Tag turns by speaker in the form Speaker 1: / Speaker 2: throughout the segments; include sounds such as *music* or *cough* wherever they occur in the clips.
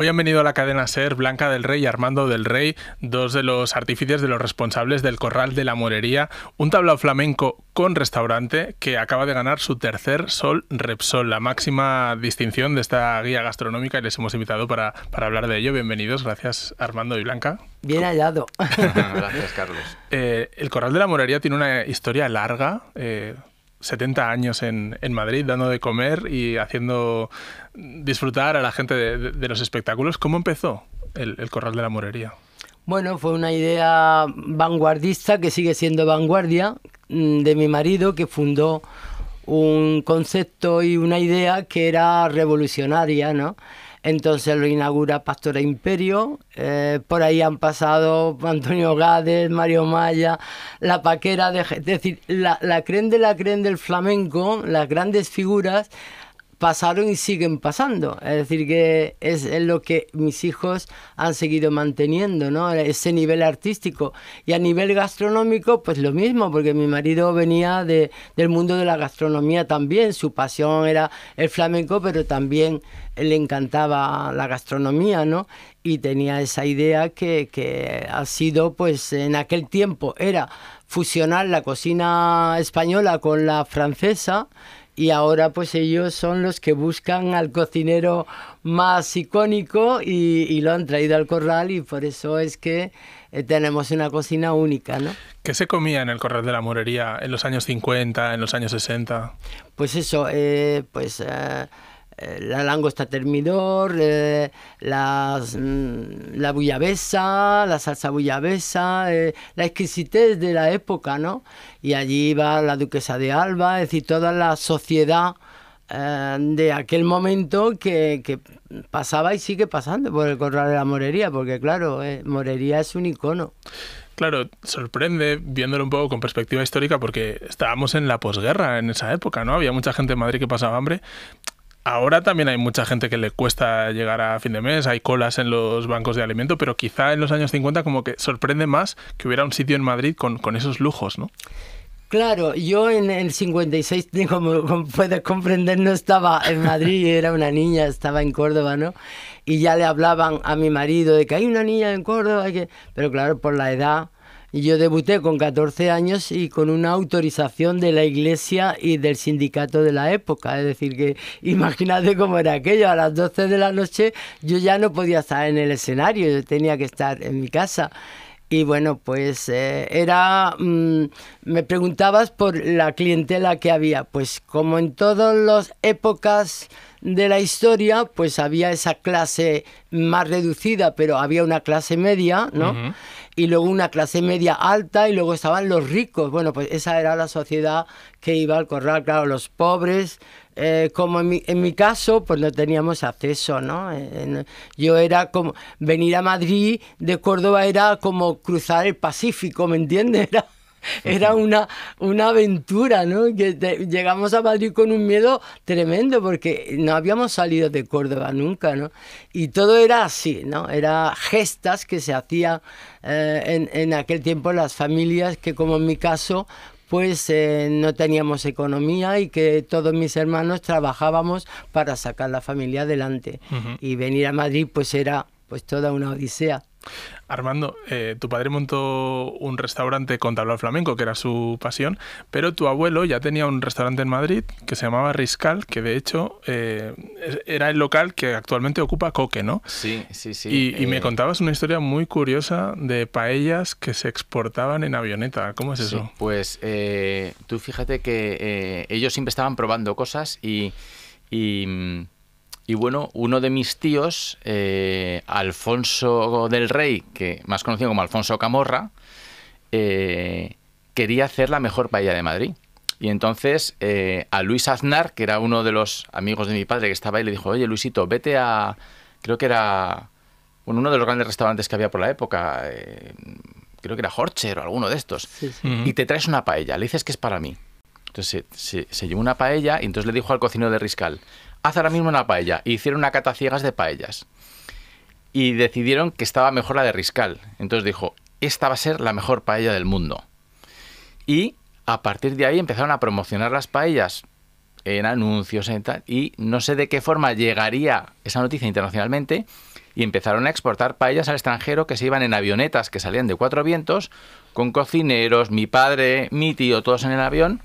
Speaker 1: Hoy han venido a la cadena SER Blanca del Rey y Armando del Rey, dos de los artífices de los responsables del Corral de la Morería, un tablao flamenco con restaurante que acaba de ganar su tercer Sol Repsol, la máxima distinción de esta guía gastronómica y les hemos invitado para, para hablar de ello. Bienvenidos, gracias Armando y Blanca.
Speaker 2: Bien hallado. *laughs*
Speaker 1: gracias, Carlos. Eh, el Corral de la Morería tiene una historia larga. Eh, 70 años en, Madrid dando de comer y haciendo disfrutar a la gente de, los espectáculos. ¿Cómo empezó el, el, Corral de la Morería?
Speaker 2: Bueno, fue una idea vanguardista que sigue siendo vanguardia mm, de mi marido que fundó un concepto y una idea que era revolucionaria, ¿no? Entonces lo inaugura Pastora e Imperio. Eh, por ahí han pasado Antonio Gades, Mario Maya, La Paquera, de, es decir, la, la creen de la creen del flamenco, las grandes figuras pasaron y siguen pasando. Es decir, que es, lo que mis hijos han seguido manteniendo, ¿no? Ese nivel artístico. Y a nivel gastronómico, pues lo mismo, porque mi marido venía del mundo de la gastronomía también. Su pasión era el flamenco, pero también le encantaba la gastronomía, ¿no? Y tenía esa idea que, que ha sido, pues en aquel tiempo era fusionar la cocina española con la francesa y ahora pues ellos son los que buscan al cocinero más icónico y, lo han traído al corral y por eso es que eh, tenemos una cocina única,
Speaker 1: ¿Qué se comía en el Corral de la Morería en los años 50, en los años 60?
Speaker 2: Pues eso, eh, pues... Eh, eh, la langosta termidor, eh, mm, la bullabesa, la salsa bullabesa, eh, la exquisitez de la época, ¿no? Y allí va la duquesa de Alba, es decir, toda la sociedad de aquel momento que, que, pasaba y sigue pasando por el corral de la Morería, porque claro, Morería es un icono.
Speaker 1: Claro, sorprende viéndolo un poco con perspectiva histórica porque estábamos en la posguerra en esa época, ¿no? Había mucha gente en Madrid que pasaba hambre Ahora también hay mucha gente que le cuesta llegar a fin de mes, hay colas en los bancos de alimento, pero quizá en los años 50 como que sorprende más que hubiera un sitio en Madrid con, esos lujos, ¿no?
Speaker 2: Claro, yo en el 56, *laughs* como, puedes comprender, no estaba en Madrid, era una niña, estaba en Córdoba, ¿no? Y ya le hablaban a mi marido de que hay una niña en Córdoba, que... pero claro, por la edad yo debuté con 14 años y con una autorización de la iglesia y del sindicato de la época. Es decir, que *laughs* imagínate cómo era aquello. A las 12 de la noche yo ya no podía estar en el escenario, yo tenía que estar en mi casa. Y bueno, pues eh, era, mm, me preguntabas por la clientela que había. Pues como en todas las épocas de la historia, pues había esa clase más reducida, pero había una clase media, ¿no? y luego una clase media alta y luego estaban los ricos. Bueno, pues esa era la sociedad que iba al corral, claro, los pobres. Eh, como en mi, caso, pues no teníamos acceso, ¿no? yo era como, venir a Madrid de Córdoba era como cruzar el Pacífico, ¿me entiendes? *laughs* Era una, una aventura, ¿no? llegamos a Madrid con un miedo tremendo porque no habíamos salido de Córdoba nunca, ¿no? Y todo era así, ¿no? Era gestas que se hacían eh, en, en aquel tiempo las familias que, como en mi caso, pues eh, no teníamos economía y que todos mis hermanos trabajábamos para sacar la familia adelante. Y venir a Madrid pues era pues toda una odisea.
Speaker 1: Armando, eh, tu padre montó un restaurante con tablao flamenco, que era su pasión, pero tu abuelo ya tenía un restaurante en Madrid que se llamaba Riscal, que de hecho eh, era el local que actualmente ocupa Coque, ¿no?
Speaker 3: Sí, sí, sí. Y, me eh, contabas
Speaker 1: una historia muy curiosa de paellas que se exportaban en avioneta. ¿Cómo es eso?
Speaker 3: pues tú fíjate que ellos siempre estaban probando cosas y mm, y bueno, uno de mis tíos, eh, Alfonso del Rey, que más conocido como Alfonso Camorra, eh, quería hacer la mejor paella de Madrid. Y entonces eh, a Luis Aznar, que era uno de los amigos de mi padre que estaba ahí, le dijo, oye Luisito, vete a, creo que era bueno, uno de los grandes restaurantes que había por la época, creo que era Horcher o alguno de estos, y te traes una paella, le dices que es para mí. Entonces se, se llevó una paella y entonces le dijo al cocinero de Riscal, haz ahora mismo una paella. Y hicieron una cata ciegas de paellas. Y decidieron que estaba mejor la de Riscal. Entonces dijo, esta va a ser la mejor paella del mundo. Y a partir de ahí empezaron a promocionar las paellas en anuncios en tal, y no sé de qué forma llegaría esa noticia internacionalmente y empezaron a exportar paellas al extranjero que se iban en avionetas que salían de cuatro vientos con cocineros, mi padre, mi tío, todos en el avión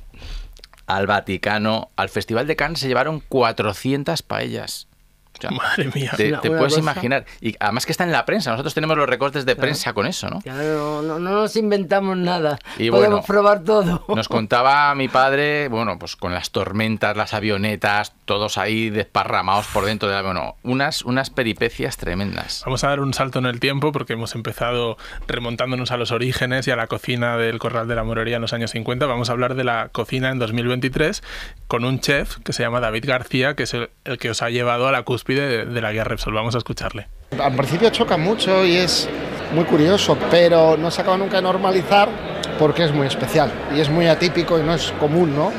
Speaker 3: al Vaticano, al Festival de Cannes se llevaron 400 paellas. Madre mía. Te, puedes imaginar. Y además que está en la prensa. Nosotros tenemos los recortes de prensa con eso, ¿no?
Speaker 1: no,
Speaker 2: no nos inventamos nada. Podemos probar todo. Nos
Speaker 3: contaba mi padre, bueno, pues con las tormentas, las avionetas, todos ahí desparramados por dentro de Bueno, unas, unas peripecias tremendas.
Speaker 1: Vamos a dar un salto en el tiempo porque hemos empezado remontándonos a los orígenes y a la cocina del Corral de la Morería en los años 50. Vamos a hablar de la cocina en 2023 con un chef que se llama David García, que es el, que os ha llevado a la cúspide pide de la guerra Repsol. Vamos a escucharle. Al principio choca mucho y es muy curioso, pero no se acaba nunca de normalizar porque es muy especial y es muy atípico y no es común, ¿no?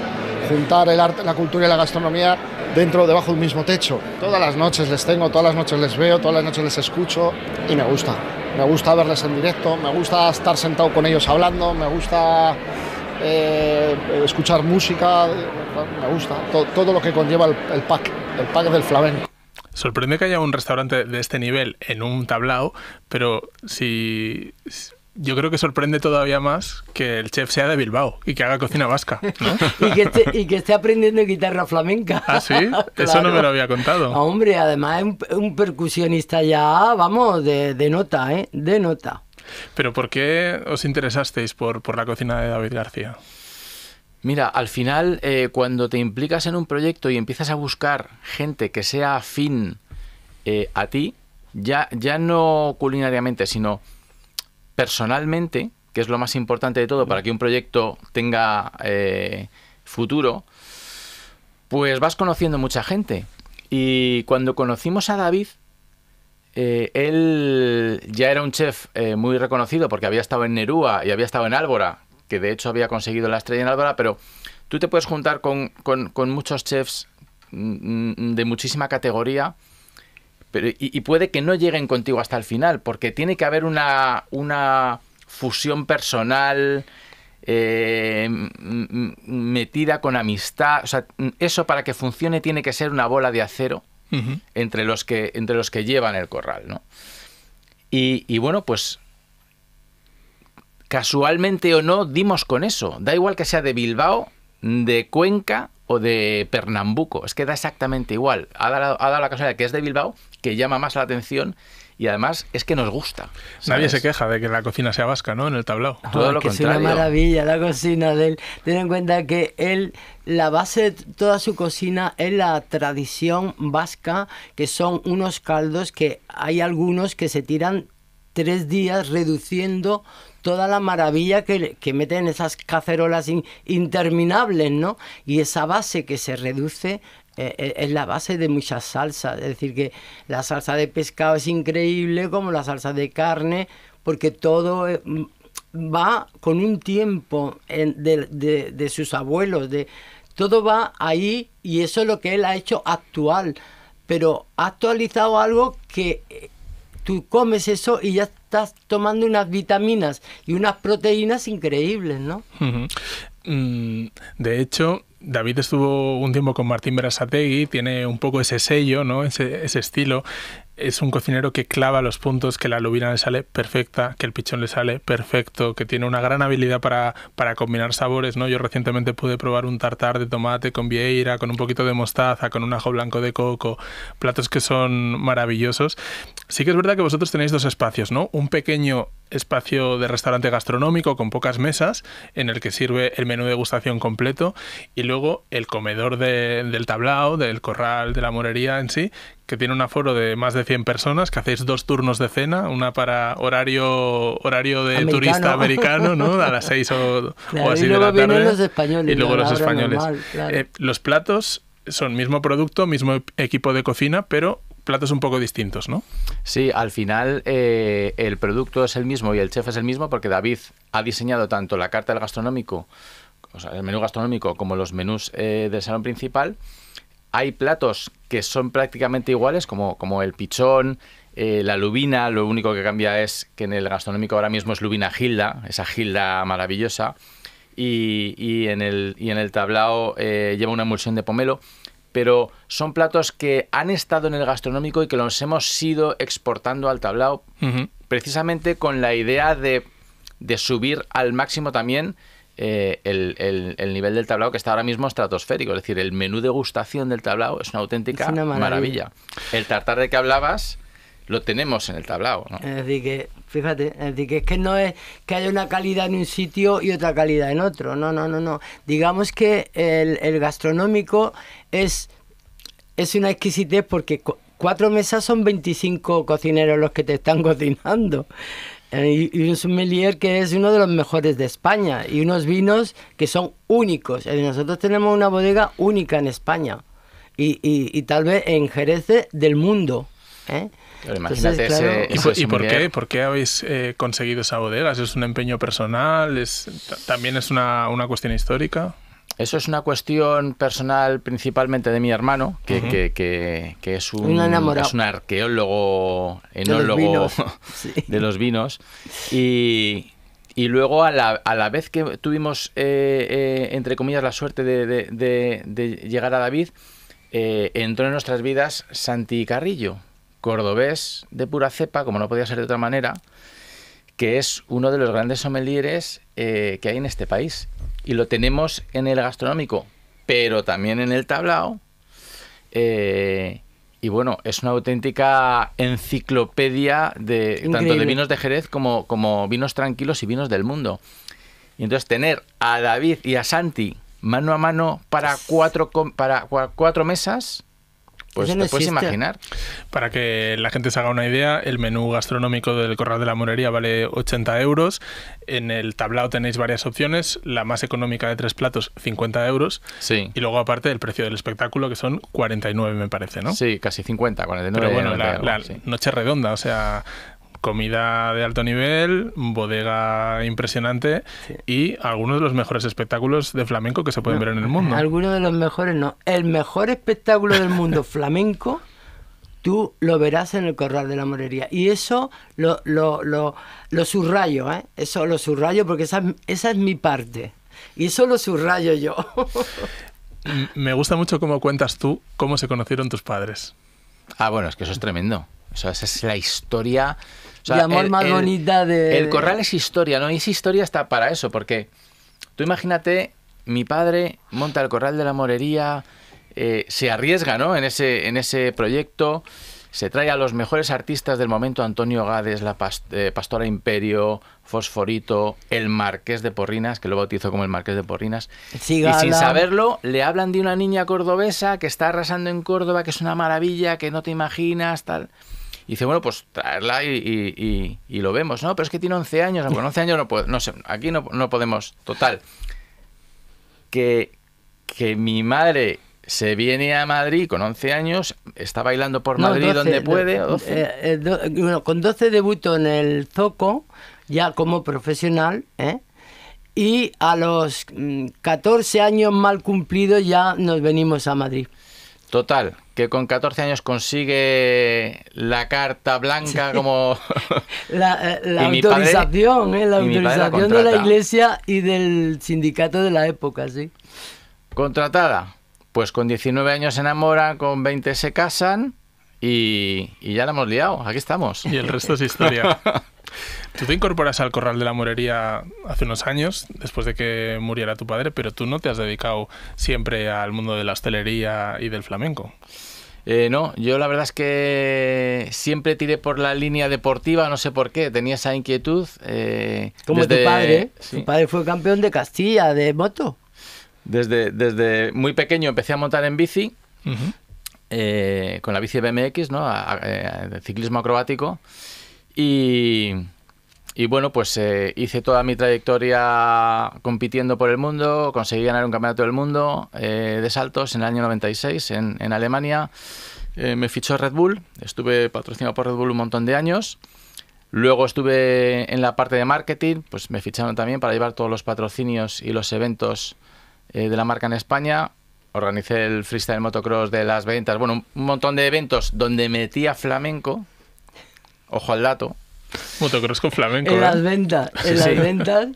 Speaker 3: Juntar el arte, la cultura y la gastronomía dentro, debajo del mismo techo. Todas las noches les tengo, todas
Speaker 1: las noches les veo, todas las noches les escucho y me gusta. Me gusta verles en directo, me gusta estar sentado con ellos hablando, me gusta eh, escuchar música, me gusta todo, lo que conlleva el pack, el pack del flamenco. Sorprende que haya un restaurante de este nivel en un tablao, pero si yo creo que sorprende todavía más que el chef sea de Bilbao y que haga cocina vasca. *laughs* y,
Speaker 2: que esté, aprendiendo guitarra flamenca. ¿Ah, sí? *laughs* Eso no me lo había contado. Ah, hombre, además es un, percusionista ya, vamos, de, nota, ¿eh? De nota.
Speaker 1: Pero ¿por qué os interesasteis por, por la cocina de David García? Mira, al final, eh,
Speaker 3: cuando te implicas en un proyecto y empiezas a buscar gente que sea afín eh, a ti, ya, ya no culinariamente, sino personalmente, que es lo más importante de todo para que un proyecto tenga eh, futuro, pues vas conociendo mucha gente. Y cuando conocimos a David, él ya era un chef muy reconocido porque había estado en Nerúa y había estado en Álvora de hecho había conseguido la estrella en Álvaro, pero tú te puedes juntar con, muchos chefs mm, mm, de muchísima categoría y, puede que no lleguen contigo hasta el final, porque tiene que haber una, una fusión personal eh, metida con amistad. O sea, eso para que funcione tiene que ser una bola de acero entre, los que, entre los que llevan el corral, ¿no? y bueno, pues casualmente o no, dimos con eso. Da igual que sea de Bilbao, de Cuenca o de Pernambuco. Es que da exactamente igual. Ha dado, la casualidad que es de Bilbao, que llama más la atención y además es que nos gusta. Nadie se queja
Speaker 1: de que la cocina sea vasca, ¿no? En el tablao. Todo lo que contrario. Es una
Speaker 2: maravilla la cocina de él. Ten en cuenta que él, la base de toda su cocina es la tradición vasca, que son unos caldos que hay algunos que se tiran tres días reduciendo toda la maravilla que, meten esas cacerolas interminables, ¿no? Y esa base que se reduce eh, eh, es la base de muchas salsas. Es decir, que la salsa de pescado es increíble como la salsa de carne, porque todo eh, va con un tiempo de, sus abuelos, de todo va ahí y eso es lo que él ha hecho actual, pero ha actualizado algo que tú comes eso y ya estás tomando unas vitaminas y unas proteínas increíbles, ¿no?
Speaker 1: Mm, de hecho, David estuvo un tiempo con Martín Berasategui, tiene un poco ese sello, ¿no? ese estilo es un cocinero que clava los puntos, que la lubina le sale perfecta, que el pichón le sale perfecto, que tiene una gran habilidad para, para combinar sabores, ¿no? Yo recientemente pude probar un tartar de tomate con vieira, con un poquito de mostaza, con un ajo blanco de coco, platos que son maravillosos. Sí que es verdad que vosotros tenéis dos espacios, ¿no? Un pequeño espacio de restaurante gastronómico con pocas mesas en el que sirve el menú de degustación completo y luego el comedor del tablao, del corral, de la morería en sí, que tiene un aforo de más de 100 personas, que hacéis dos turnos de cena, una para horario horario de turista *laughs* americano, ¿no? A las 6 o, así de la tarde. Los españoles, y luego los españoles. Eh, los platos son mismo producto, mismo equipo de cocina, pero platos un poco distintos, ¿no?
Speaker 3: Sí, al final eh, el producto es el mismo y el chef es el mismo porque David ha diseñado tanto la carta del gastronómico, o sea, el menú gastronómico, como los menús eh, del salón principal. Hay platos que son prácticamente iguales, como, como el pichón, eh, la lubina, lo único que cambia es que en el gastronómico ahora mismo es lubina gilda, esa gilda maravillosa. Y, en, el, y en el tablao lleva una emulsión de pomelo pero son platos que han estado en el gastronómico y que los hemos ido exportando al tablao, precisamente con la idea de, subir al máximo también eh, el, nivel del tablao que está ahora mismo estratosférico. Es decir, el menú de gustación del tablao es una auténtica maravilla. El tartar de que hablabas lo tenemos en el tablao. ¿no? Es
Speaker 2: decir, que, fíjate, es que no es que haya una calidad en un sitio y otra calidad en otro. No, no, no, no. Digamos que el, gastronómico es, es una exquisitez porque cuatro mesas son 25 cocineros los que te están *laughs* cocinando. Eh, y, un sommelier que es uno de los mejores de España y unos vinos que son únicos. Nosotros tenemos una bodega única en España y, y, y tal vez en Jerez del mundo.
Speaker 1: ¿eh? ¿Y, por qué? habéis eh, conseguido esa bodega? ¿Es un empeño personal? ¿Es, ¿También es una, cuestión histórica? Eso es una cuestión
Speaker 3: personal principalmente de mi hermano, que, es, un, un, arqueólogo, enólogo *laughs* de los vinos. y, luego, a la, vez que tuvimos, eh, eh, entre comillas, la suerte de, llegar a David, entró en nuestras vidas Santi Carrillo, cordobés de pura cepa, como no podía ser de otra manera, que es uno de los grandes sommeliers eh, que hay en este país. Y lo tenemos en el gastronómico, pero también en el tablao. Eh, y bueno, es una auténtica enciclopedia de tanto de vinos de Jerez como, como vinos tranquilos y vinos del mundo. Y entonces tener a David y a Santi mano a mano para cuatro, para cuatro mesas pues te puedes imaginar.
Speaker 1: Para que la gente se haga una idea, el menú gastronómico del Corral de la Morería vale 80 euros. En el tablao tenéis varias opciones. La más económica de tres platos, 50 euros. Sí. Y luego, aparte, el precio del espectáculo, que son 49, me parece, ¿no? Sí, casi 50, 49. Pero bueno, la, noche redonda, o sea, comida de alto nivel, bodega impresionante y algunos de los mejores espectáculos de flamenco que se pueden ver en el mundo. Algunos de
Speaker 2: los mejores no. El mejor espectáculo del mundo *laughs* flamenco tú lo verás en el Corral de la Morería. Y eso lo, lo, lo, subrayo, ¿eh? Eso lo subrayo porque esa, es mi parte. Y eso lo subrayo yo.
Speaker 1: *laughs* Me gusta mucho cómo cuentas tú cómo se conocieron tus padres. Ah, bueno, es que eso es tremendo.
Speaker 3: esa es la historia amor el,
Speaker 2: de... El corral
Speaker 3: es historia, ¿no? Y es historia hasta para eso, porque tú imagínate, mi padre monta el corral de la morería, eh, se arriesga, ¿no? En ese, en ese proyecto, se trae a los mejores artistas del momento, Antonio Gades, la eh, Pastora Imperio, Fosforito, el Marqués de Porrinas, que lo bautizó como el Marqués de Porrinas. Y sin saberlo, le hablan de una niña cordobesa que está arrasando en Córdoba, que es una maravilla, que no te imaginas, tal... Y dice, bueno, pues traerla y, lo vemos. No, pero es que tiene 11 años. Con 11 años no, puedo, no sé, aquí no, podemos. Total. Que, mi madre se viene a Madrid con 11 años, está bailando por Madrid donde puede. Eh,
Speaker 2: eh, bueno, con 12 debuto en el Zoco, ya como profesional, ¿eh? y a los 14 mm, años mal cumplidos ya nos venimos a Madrid.
Speaker 3: Total, que con 14 años consigue la carta blanca como *laughs*
Speaker 2: la, eh, autorización,
Speaker 3: eh, la autorización de la
Speaker 2: iglesia y del sindicato de la época, sí.
Speaker 3: Contratada, pues con 19 años se enamoran, con 20 se casan y ya
Speaker 1: la hemos liado, aquí estamos. Y el resto es historia. *laughs* Tú te incorporas al corral de la morería hace unos años, después de que muriera tu padre, pero tú no te has dedicado siempre al mundo de la hostelería y del flamenco.
Speaker 3: Eh, no, yo la verdad es que siempre tiré por la línea deportiva, no sé por qué, tenía esa inquietud. Eh, Como desde... tu padre, tu
Speaker 2: padre fue campeón de Castilla, de moto.
Speaker 3: Desde, muy pequeño empecé a montar en bici, eh, con la bici BMX, ¿no? Eh, ciclismo acrobático. Y, bueno, pues eh, hice toda mi trayectoria compitiendo por el mundo, conseguí ganar un campeonato del mundo eh, de saltos en el año 96 en, en Alemania. Eh, me fichó Red Bull, estuve patrocinado por Red Bull un montón de años. Luego estuve en la parte de marketing, pues me ficharon también para llevar todos los patrocinios y los eventos de la marca en España. Organicé el freestyle motocross de las ventas, bueno, un montón de eventos donde metía flamenco, ojo al dato. Motocross con flamenco. En ¿eh? las ventas, en las
Speaker 2: ventas,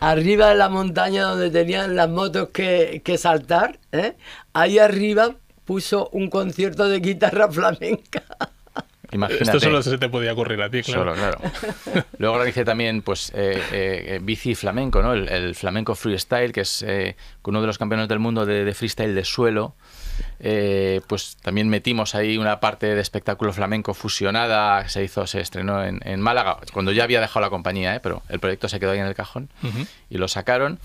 Speaker 2: arriba en la montaña donde tenían las motos que, que saltar, ¿eh? ahí arriba puso un concierto de guitarra *laughs* flamenca.
Speaker 3: Imagínate. Esto solo se
Speaker 1: te podía ocurrir a ti, claro. Solo, claro.
Speaker 3: *laughs* Luego también pues, eh, bici flamenco, ¿no? El, flamenco freestyle, que es con uno de los campeones del mundo de, de freestyle de suelo. Eh, pues también metimos ahí una parte de espectáculo flamenco fusionada se hizo, se estrenó en, Málaga, cuando ya había dejado la compañía, ¿eh? pero el proyecto se quedó ahí en el cajón y lo sacaron.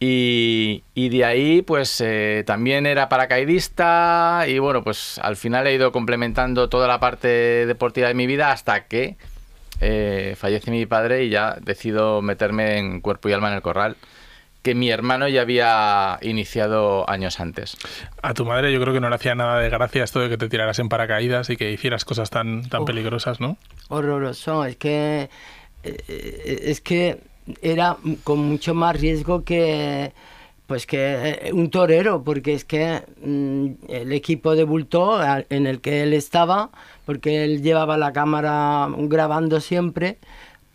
Speaker 3: Y, de ahí, pues eh, también era paracaidista y bueno, pues al final he ido complementando toda la parte deportiva de mi vida hasta que fallece mi padre y ya decido meterme en cuerpo y alma en el corral que mi hermano ya había iniciado años antes.
Speaker 1: A tu madre yo creo que no le hacía nada de gracia esto de que te tiraras en paracaídas y que hicieras cosas tan, tan peligrosas, ¿no?
Speaker 2: Horroroso, es que, eh, eh, es que era con mucho más riesgo que pues que eh, un torero, porque es que mm, el equipo de Bulto en el que él estaba, porque él llevaba la cámara grabando siempre,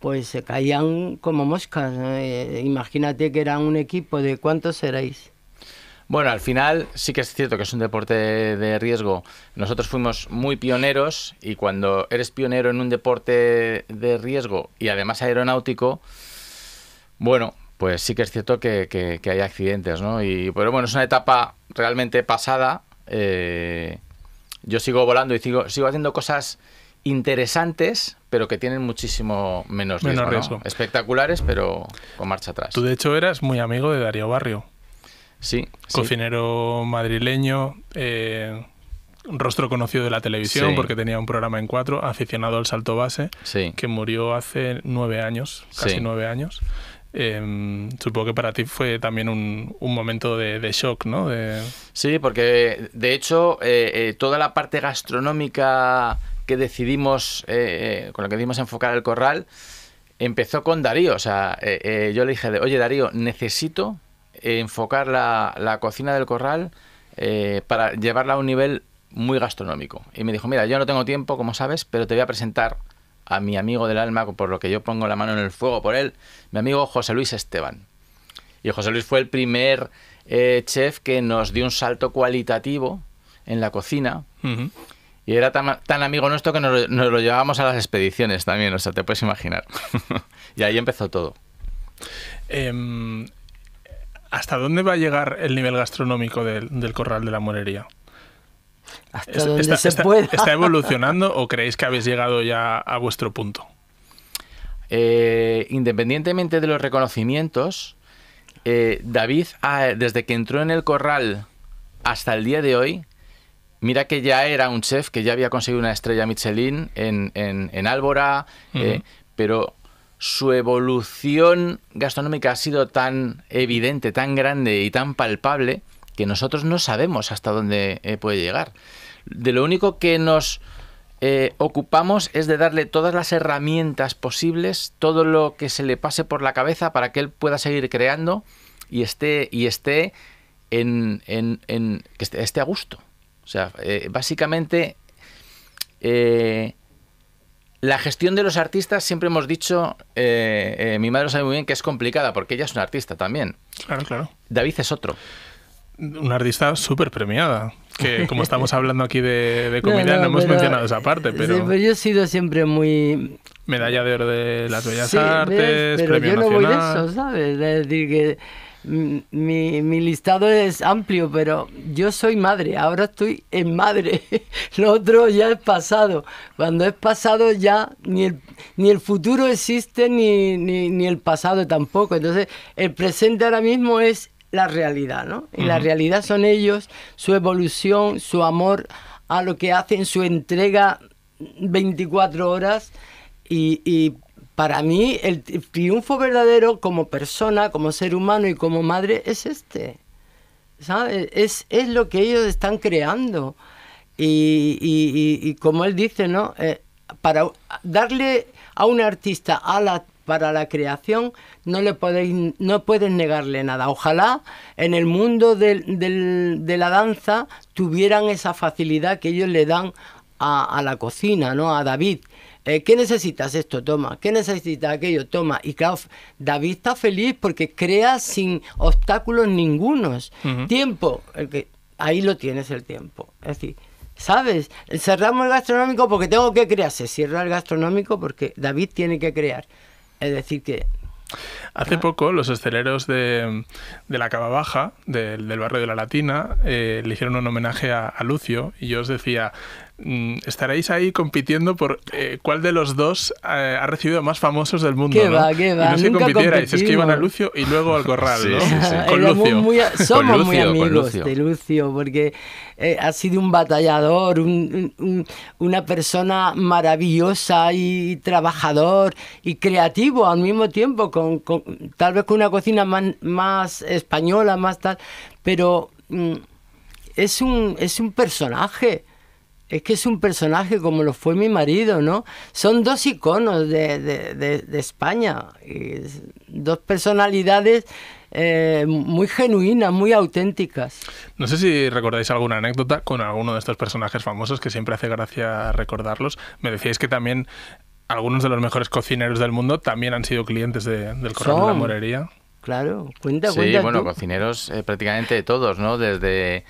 Speaker 2: pues se caían como moscas. Eh, imagínate que era un equipo de cuántos erais.
Speaker 3: Bueno, al final sí que es cierto que es un deporte de riesgo. Nosotros fuimos muy pioneros y cuando eres pionero en un deporte de riesgo y además aeronáutico, bueno, pues sí que es cierto que, hay accidentes, ¿no? Y, pero bueno, es una etapa realmente pasada. Eh, yo sigo volando y sigo haciendo cosas interesantes, pero que tienen muchísimo menos riesgo. Menos riesgo. Espectaculares, pero con marcha atrás.
Speaker 1: Tú, de hecho, eras muy amigo de Darío Barrio. Sí. Cocinero madrileño, eh, rostro conocido de la televisión porque tenía un programa en cuatro, aficionado al salto base, que murió hace nueve años, casi nueve años. Em, supongo que para ti fue también un, momento de, shock, ¿no?
Speaker 3: Sí, porque de hecho eh, eh, toda la parte gastronómica que decidimos, eh, eh, con lo que decidimos enfocar el corral, empezó con Darío. O sea, eh, yo le dije, oye Darío, necesito enfocar la, cocina del corral para llevarla a un nivel muy gastronómico. Y me dijo, mira, yo no tengo tiempo, como sabes, pero te voy a presentar a mi amigo del alma, por lo que yo pongo la mano en el fuego por él, mi amigo José Luis Esteban. Y José Luis fue el primer chef que nos dio un salto cualitativo en la cocina. Y era tan, amigo nuestro que nos, lo llevábamos a las expediciones también, o sea, te puedes imaginar. *laughs* y ahí empezó todo.
Speaker 1: Em, ¿Hasta dónde va a llegar el nivel gastronómico del, corral de la morería? Hasta está, se ¿Está evolucionando o creéis que habéis llegado ya a vuestro punto?
Speaker 3: Eh, independientemente de los reconocimientos, eh, David, ah, desde que entró en el corral hasta el día de hoy, Mira que ya era un chef que ya había conseguido una estrella Michelin en, en, Álbora, eh, pero su evolución gastronómica ha sido tan evidente, tan grande y tan palpable que nosotros no sabemos hasta dónde eh, puede llegar. De lo único que nos eh, ocupamos es de darle todas las herramientas posibles, todo lo que se le pase por la cabeza para que él pueda seguir creando y esté, y esté en, en, en esté a gusto. O sea, eh, básicamente eh, la gestión de los artistas siempre hemos dicho, eh, mi madre sabe muy bien, que es complicada porque ella es una artista también. Claro, claro. David es otro. Una artista
Speaker 1: súper premiada. Que *laughs* como estamos hablando aquí de, de comida, no, hemos mencionado esa parte, pero...
Speaker 2: yo he sido siempre muy
Speaker 1: medalla de oro de las bellas sí, artes, pero yo no voy de eso, ¿sabes?
Speaker 2: Es decir, que Mm, mi, listado es amplio, pero yo soy madre, ahora estoy en madre. *laughs* Lo otro ya es pasado. Cuando es pasado ya ni el, ni el futuro existe ni, ni, el pasado tampoco. Entonces el presente ahora mismo es la realidad, ¿no? Y la realidad son ellos, su evolución, su amor a lo que hacen, su entrega 24 horas y para mí el triunfo verdadero como persona, como ser humano y como madre es este. ¿sabes? Es, lo que ellos están creando. Y, como él dice, ¿no? Eh, para darle a un artista alas para la creación, no le podéis, no puedes negarle nada. Ojalá en el mundo de la danza tuvieran esa facilidad que ellos le dan a, la cocina, ¿no? A David. Eh, ¿Qué necesitas esto? Toma. ¿Qué necesitas aquello? Toma. Y claro, David está feliz porque crea sin obstáculos ningunos. Tiempo. El que, ahí lo tienes el tiempo. Es decir, ¿sabes? Cerramos el gastronómico porque tengo que crear. cierra el gastronómico porque David tiene que crear. Es decir, que
Speaker 1: Hace poco los esteleros de, la Cava Baja, del barrio de La Latina, eh, le hicieron un homenaje a, a, Lucio y yo os decía, Mm, estaréis ahí compitiendo por eh, cuál de los dos eh, ha recibido más famosos del mundo. ¿no? Y no compitierais, es que iban a Lucio y luego al Corral, somos muy amigos de
Speaker 2: Lucio, porque eh, ha sido un batallador, una persona maravillosa y trabajador y creativo al mismo tiempo, con, tal vez con una cocina más, española, más tal, pero mm, es, un, es un personaje es que es un personaje como lo fue mi marido, ¿no? Son dos iconos de, España, dos personalidades eh, muy genuinas, muy auténticas.
Speaker 1: No sé si recordáis alguna anécdota con alguno de estos personajes famosos que siempre hace gracia recordarlos. Me decíais que también algunos de los mejores cocineros del mundo también han sido clientes del Corral de la Morería.
Speaker 2: Claro, cuenta, cuenta. Sí,
Speaker 3: bueno, cocineros eh, prácticamente todos, ¿no? Desde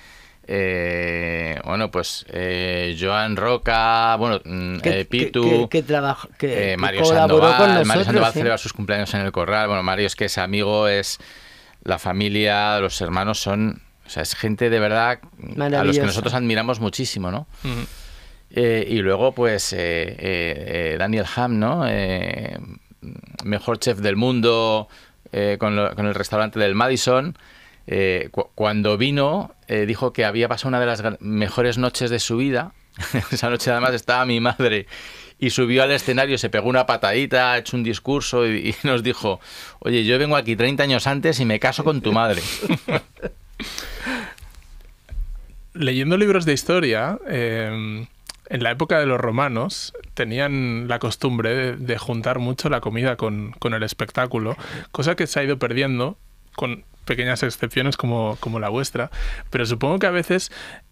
Speaker 3: eh, bueno, pues eh, Joan Roca, bueno, mm, eh, Pitu,
Speaker 2: que, trabajo, Mario Sandoval, con nosotros, Mario Sandoval celebra sus
Speaker 3: cumpleaños en el corral. Bueno, Mario es que es amigo, es la familia, los hermanos son, o sea, es gente de verdad a los que nosotros admiramos muchísimo, ¿no? y luego, pues, Daniel Ham, ¿no? mejor chef del mundo con, con el restaurante del Madison. Eh, cuando vino, eh, dijo que había pasado una de las mejores noches de su vida. *laughs* Esa noche además estaba mi madre y subió al escenario, se pegó una patadita, ha hecho un discurso y, nos dijo, oye, yo vengo aquí 30 años antes y me caso con tu madre. *laughs*
Speaker 1: Leyendo libros de historia, em, en la época de los romanos tenían la costumbre de, juntar mucho la comida con, con el espectáculo, cosa que se ha ido perdiendo con pequeñas excepciones como, como la vuestra, pero supongo que a veces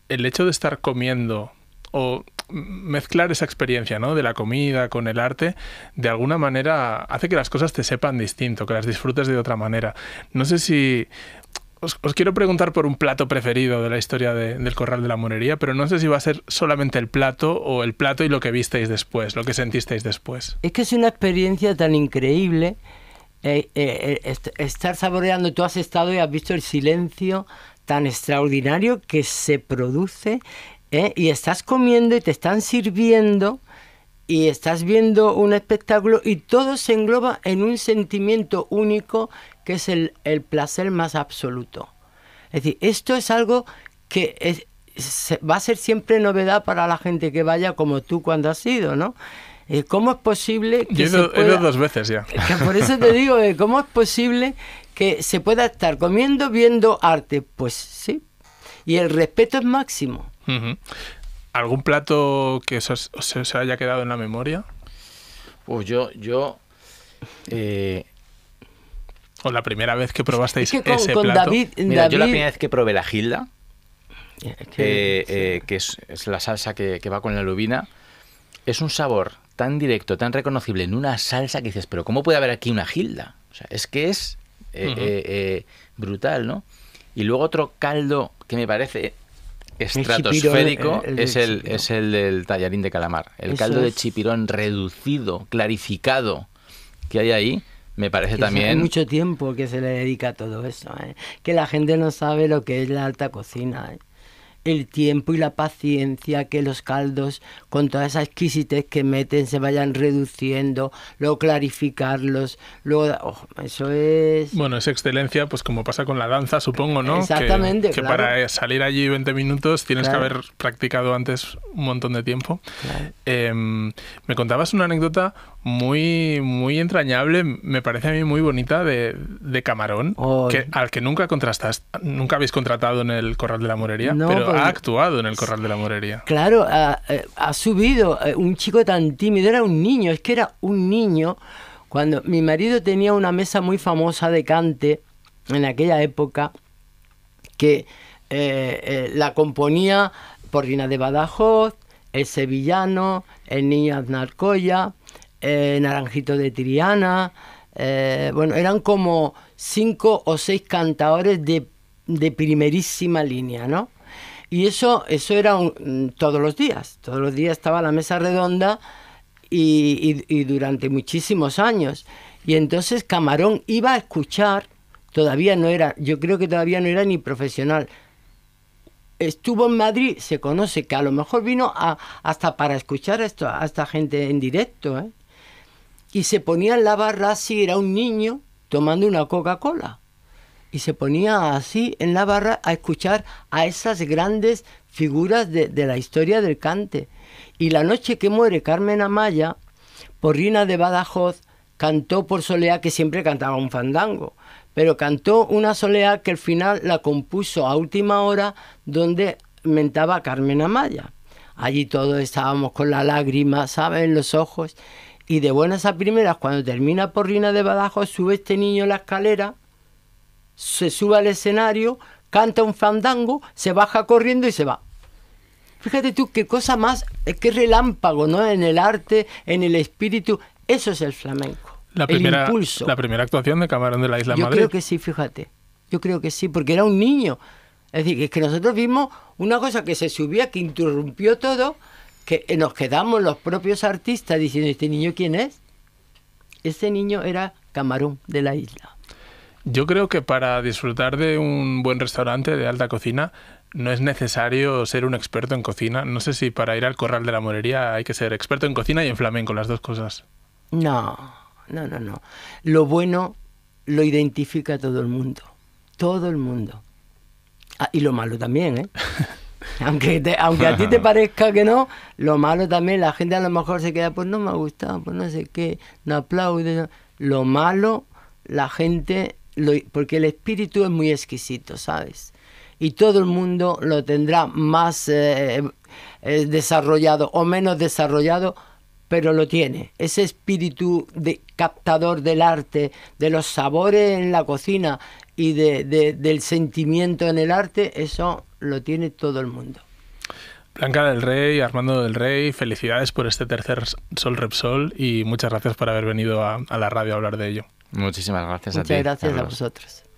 Speaker 1: el hecho de estar comiendo o mezclar esa experiencia ¿no? de la comida con el arte, de alguna manera hace que las cosas te sepan distinto, que las disfrutes de otra manera. No sé si... Os, quiero preguntar por un plato preferido de la historia del Corral de la Monería, pero no sé si va a ser solamente el plato o el plato y lo que visteis después, lo que sentisteis después.
Speaker 2: Es que es una experiencia tan increíble eh, eh, eh, estar saboreando, tú has estado y has visto el silencio tan extraordinario que se produce y estás comiendo y te están sirviendo y estás viendo un espectáculo y todo se engloba en un sentimiento único que es el, placer más absoluto. Es decir, esto es algo que es, va a ser siempre novedad para la gente que vaya como tú cuando has ido, ¿no? Eh, ¿cómo es posible que... se pueda... dos
Speaker 1: veces ya. *laughs* por eso
Speaker 2: te *laughs* digo, eh, ¿cómo es posible que se pueda estar comiendo viendo arte? Pues sí. Y el
Speaker 1: respeto es máximo. ¿Algún plato que se os, haya quedado en la memoria? Pues yo... yo eh, ¿O la primera vez que probasteis
Speaker 3: ese plato? yo la primera vez que probé la gilda, que es, la salsa que, va con la lubina, es un sabor tan directo, tan reconocible en una salsa que dices, pero ¿cómo puede haber aquí una gilda? O sea, es que es eh, eh, eh, brutal, ¿no? Y luego otro caldo que me parece estratosférico es, el, es el del tallarín de calamar. El caldo de chipirón reducido, clarificado que hay ahí. Me parece también. mucho
Speaker 2: tiempo que se le dedica a todo eso. Que la gente no sabe lo que es la alta cocina. ¿eh? el tiempo y la paciencia, que los caldos con todas esas exquisitez que meten se vayan reduciendo, luego clarificarlos, luego... Oh, eso es...
Speaker 1: Bueno, es excelencia, pues como pasa con la danza, supongo, ¿no? Exactamente. Que, para salir allí 20 minutos tienes que haber practicado antes un montón de tiempo. Em, me contabas una anécdota muy, muy entrañable, me parece a mí muy bonita, de, Camarón, que, al que nunca contrastas, nunca habéis contratado en el Corral de la Morería, pero ha actuado en el Corral de la Morería.
Speaker 2: Claro, ha, eh, subido, eh, un chico tan tímido, era un niño, es que era un niño, cuando mi marido tenía una mesa muy famosa de cante en aquella época, que eh, la componía Porrina de Badajoz, el sevillano, el niño Aznarcoya, eh, Naranjito de Tiriana, eh, bueno, eran como cinco o seis cantadores de, de primerísima línea, ¿no? Y eso, eso era mm, todos los días, todos los días estaba la mesa redonda y, durante muchísimos años. Y entonces Camarón iba a escuchar, todavía no era, yo creo que todavía no era ni profesional, estuvo en Madrid, se conoce que a lo mejor vino hasta para escuchar esto, a esta gente en directo. ¿eh? y se ponía en la barra así, era un niño tomando una Coca-Cola. Y se ponía así en la barra a escuchar a esas grandes figuras de, la historia del cante. Y la noche que muere Carmen Amaya, por Rina de Badajoz cantó por Soleá, que siempre cantaba un fandango, pero cantó una Soleá que al final la compuso a última hora, donde mentaba Carmen Amaya. Allí todos estábamos con la lágrima, ¿sabes?, en los ojos. Y de buenas a primeras, cuando termina Porrina de Badajoz, sube este niño la escalera, se sube al escenario, canta un fandango, se baja corriendo y se va. Fíjate tú qué cosa más, eh, qué relámpago, ¿no? En el arte, en el espíritu, eso es el flamenco.
Speaker 1: La primera, el impulso. la primera actuación de Camarón de la Isla Yo creo que
Speaker 2: sí, fíjate. Yo creo que sí, porque era un niño. Es decir, es que nosotros vimos una cosa que se subía, que interrumpió todo, que eh, nos quedamos los propios artistas diciendo, ¿este niño quién es? Este niño era camarón de la isla.
Speaker 1: Yo creo que para disfrutar de un buen restaurante de alta cocina no es necesario ser un experto en cocina. No sé si para ir al corral de la morería hay que ser experto en cocina y en flamenco, las dos cosas.
Speaker 2: No, no, no, no. Lo bueno lo identifica todo el mundo. Todo el mundo. Ah, y lo malo también, ¿eh? *laughs* *laughs* aunque, aunque a ti te *laughs* parezca que no, lo malo también, la gente a lo mejor se queda, pues no me ha gustado, pues no sé qué, no aplaude. Lo malo, la gente, porque el espíritu es muy exquisito, ¿sabes? Y todo el mundo lo tendrá más eh, eh, desarrollado o menos desarrollado, pero lo tiene. Ese espíritu de captador del arte, de los sabores en la cocina y del sentimiento en el arte, eso lo tiene todo el mundo.
Speaker 1: Blanca del Rey, Armando del Rey, felicidades por este tercer Sol Repsol y muchas gracias por haber venido a, la radio a hablar de ello.
Speaker 3: Muchísimas gracias
Speaker 1: a ti. Muchas gracias a vosotros.